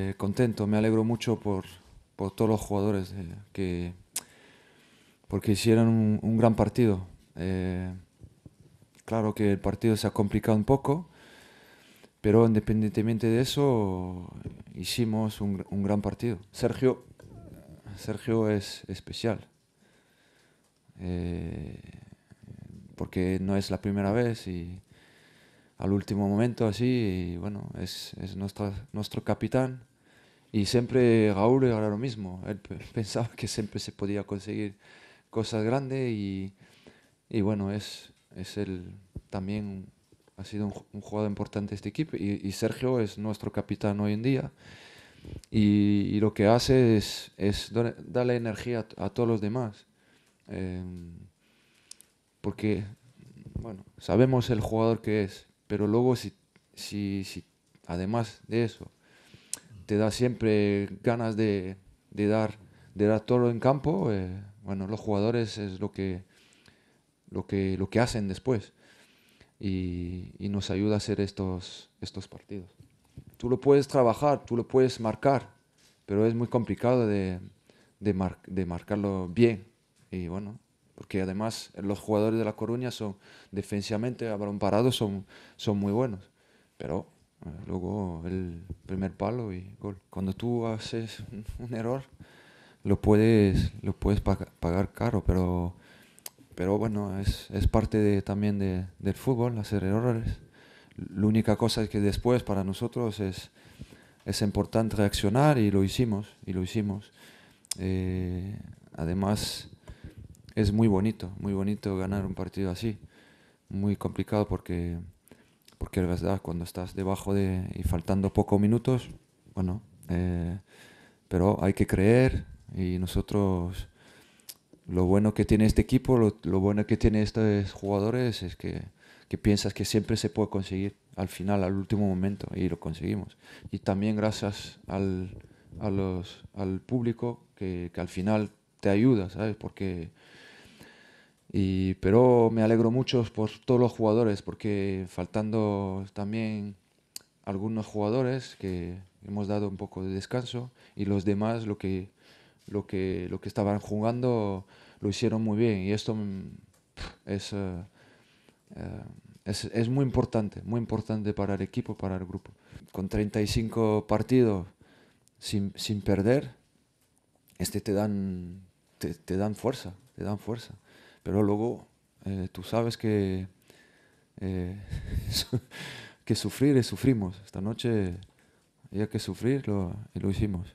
Eh, contento, me alegro mucho por, todos los jugadores, eh, que, porque hicieron un, gran partido. Eh, claro que el partido se ha complicado un poco, pero independientemente de eso, hicimos un, un gran partido. Sergio, Sergio es especial, porque no es la primera vez y al último momento así, y bueno, es, es nuestra, nuestro capitán. Y siempre Raúl era lo mismo, él pensaba que siempre se podía conseguir cosas grandes y, y bueno, es, es él también ha sido un, jugador importante este equipo y, Sergio es nuestro capitán hoy en día y, lo que hace es, es darle energía a, todos los demás em, porque bueno, sabemos el jugador que es, pero luego si, si, además de eso, te da siempre ganas de, dar, de dar todo en campo, eh, bueno, los jugadores es lo que, lo que, lo que hacen después y, nos ayuda a hacer estos, estos partidos. Tú lo puedes trabajar, tú lo puedes marcar, pero es muy complicado de, de marcarlo bien. Y bueno, porque además los jugadores de La Coruña son defensivamente, a balón parado, son, son muy buenos. Pero eh, luego el primer palo y gol. Cuando tú haces un error, lo puedes, lo puedes pagar caro, pero, pero bueno, es, es parte de, también de, del fútbol, hacer errores. La única cosa es que después para nosotros es, es importante reaccionar y lo hicimos, y lo hicimos. Eh, además, es muy bonito, muy bonito ganar un partido así. Muy complicado porque, porque la verdad, cuando estás debajo de, y faltando pocos minutos, bueno, eh, pero hay que creer y nosotros, lo bueno que tiene este equipo, lo, bueno que tiene estos jugadores es que, que piensas que siempre se puede conseguir al final, al último momento, y lo conseguimos. Y también gracias al, a los, al público que, que, al final te ayuda, ¿sabes? Porque pero me alegro mucho por todos los jugadores, porque faltando también algunos jugadores que hemos dado un poco de descanso y los demás lo que, lo que, lo que estaban jugando lo hicieron muy bien. Y esto mm, es, eh, eh, es, es, muy importante, muy importante para el equipo, para el grupo. Con 35 partidos sin, sin perder, este te dan, te dan fuerza, te dan fuerza. Pero luego eh, tú sabes que, eh, que sufrir es sufrimos. Esta noche había que sufrir y lo hicimos.